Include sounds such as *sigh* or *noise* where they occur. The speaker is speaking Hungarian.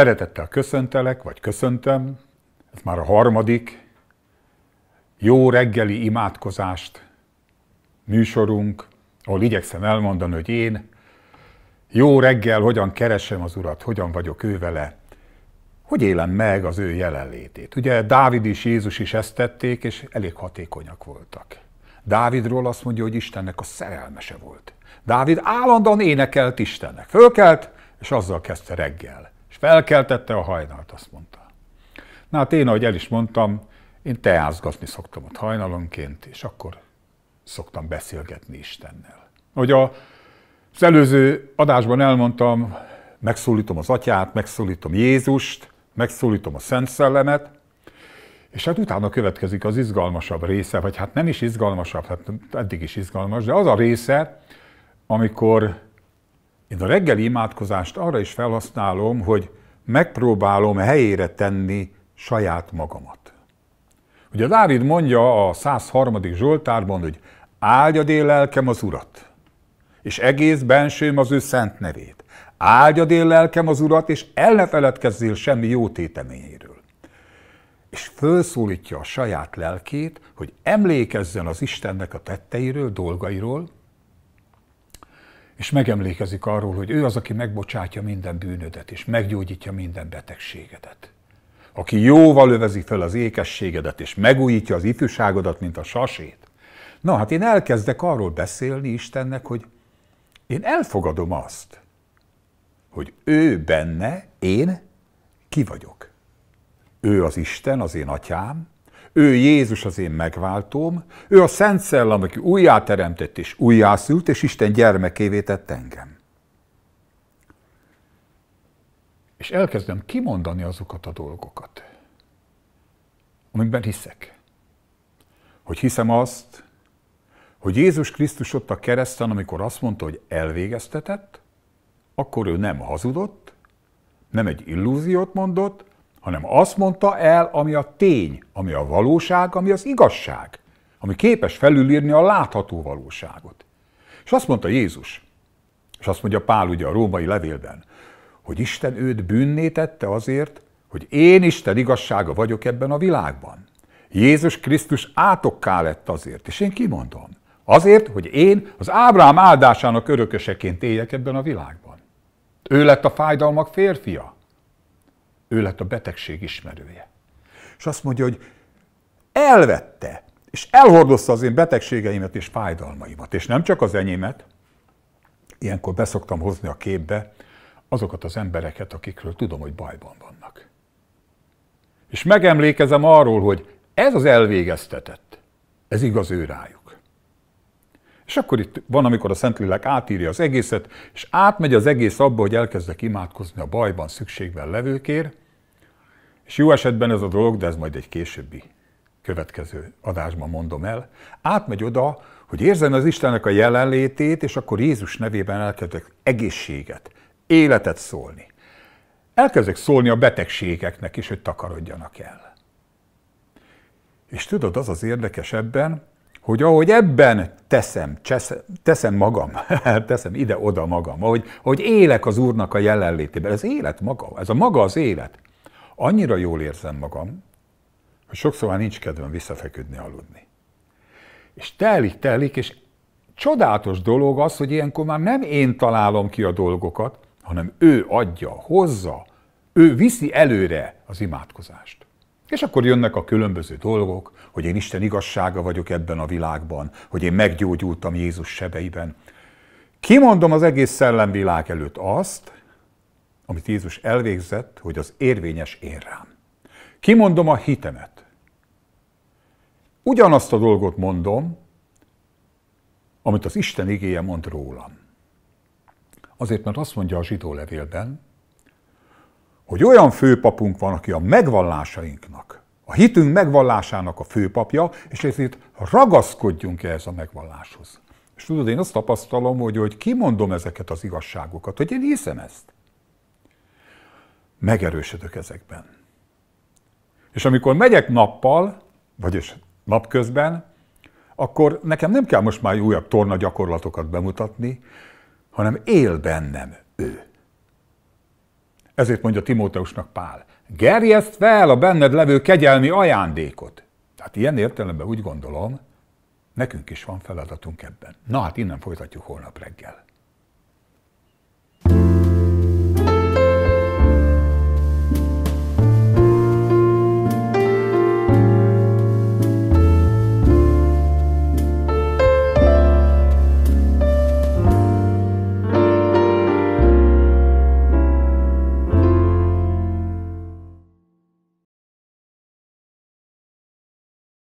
Szeretettel köszöntelek, vagy köszöntöm, ez már a harmadik jó reggeli imádkozást műsorunk, ahol igyekszem elmondani, hogy én jó reggel hogyan keresem az Urat, hogyan vagyok ő vele, hogy élem meg az ő jelenlétét. Ugye Dávid és Jézus is ezt tették, és elég hatékonyak voltak. Dávidról azt mondja, hogy Istennek a szerelmese volt. Dávid állandóan énekelt Istennek. Fölkelt, és azzal kezdte reggel. Felkeltette a hajnalt, azt mondta. Na hát én, ahogy el is mondtam, én teázgatni szoktam ott hajnalonként, és akkor szoktam beszélgetni Istennel. Hogy a, az előző adásban elmondtam, megszólítom az atyát, megszólítom Jézust, megszólítom a Szent Szellemet, és hát utána következik az izgalmasabb része, vagy hát nem is izgalmasabb, hát eddig is izgalmas, de az a része, amikor én a reggeli imádkozást arra is felhasználom, hogy megpróbálom helyére tenni saját magamat. Ugye Dávid mondja a 103. Zsoltárban, hogy áldja dél lelkem az Urat, és egész bensőm az ő szent nevét. Áldja dél lelkem az Urat, és el ne feledkezzél semmi jó téteményéről. És felszólítja a saját lelkét, hogy emlékezzen az Istennek a tetteiről, dolgairól, és megemlékezik arról, hogy ő az, aki megbocsátja minden bűnödet, és meggyógyítja minden betegségedet. Aki jóval övezi fel az ékességedet, és megújítja az ifjúságodat, mint a sasét. Na hát én elkezdek arról beszélni Istennek, hogy én elfogadom azt, hogy ő benne, én ki vagyok. Ő az Isten, az én atyám, ő Jézus az én megváltóm, ő a Szent Szellem, aki újjáteremtett és újjászült, és Isten gyermekévé tett engem. És elkezdem kimondani azokat a dolgokat, amikben hiszek. Hogy hiszem azt, hogy Jézus Krisztus ott a kereszten, amikor azt mondta, hogy elvégeztetett, akkor ő nem hazudott, nem egy illúziót mondott, hanem azt mondta el, ami a tény, ami a valóság, ami az igazság, ami képes felülírni a látható valóságot. És azt mondta Jézus, és azt mondja Pál ugye a római levélben, hogy Isten őt bűnné tette azért, hogy én Isten igazsága vagyok ebben a világban. Jézus Krisztus átokká lett azért, és én kimondom. Azért, hogy én az Ábrám áldásának örököseként éljek ebben a világban. Ő lett a fájdalmak férfia ő lett a betegség ismerője. És azt mondja, hogy elvette, és elhordozta az én betegségeimet és fájdalmaimat, és nem csak az enyémet, ilyenkor beszoktam hozni a képbe azokat az embereket, akikről tudom, hogy bajban vannak. És megemlékezem arról, hogy ez az elvégeztetett, ez igaz ő rájuk. És akkor itt van, amikor a Szentlélek átírja az egészet, és átmegy az egész abba, hogy elkezdek imádkozni a bajban, szükségben levőkért, és jó esetben ez a dolog, de ez majd egy későbbi, következő adásban mondom el, átmegy oda, hogy érzen az Istennek a jelenlétét, és akkor Jézus nevében elkezdek egészséget, életet szólni. Elkezdek szólni a betegségeknek is, hogy takarodjanak el. És tudod, az az érdekes ebben, hogy ahogy ebben teszem, cseszem, teszem magam, *laughs* teszem ide-oda magam, ahogy, ahogy élek az Úrnak a jelenlétében, ez élet maga, ez a maga az élet, Annyira jól érzem magam, hogy sokszor már nincs kedvem visszafeküdni, aludni. És telik, telik, és csodálatos dolog az, hogy ilyenkor már nem én találom ki a dolgokat, hanem ő adja, hozza, ő viszi előre az imádkozást. És akkor jönnek a különböző dolgok, hogy én Isten igazsága vagyok ebben a világban, hogy én meggyógyultam Jézus sebeiben. Kimondom az egész szellemvilág előtt azt, amit Jézus elvégzett, hogy az érvényes én rám. Kimondom a hitemet. Ugyanazt a dolgot mondom, amit az Isten igéje mond rólam. Azért, mert azt mondja a zsidó levélben, hogy olyan főpapunk van, aki a megvallásainknak, a hitünk megvallásának a főpapja, és ezért ragaszkodjunk ehhez a megvalláshoz. És tudod, én azt tapasztalom, hogy, hogy kimondom ezeket az igazságokat, hogy én hiszem ezt megerősödök ezekben. És amikor megyek nappal, vagyis napközben, akkor nekem nem kell most már újabb torna gyakorlatokat bemutatni, hanem él bennem ő. Ezért mondja Timóteusnak Pál, gerjeszt fel a benned levő kegyelmi ajándékot. Tehát ilyen értelemben úgy gondolom, nekünk is van feladatunk ebben. Na hát innen folytatjuk holnap reggel.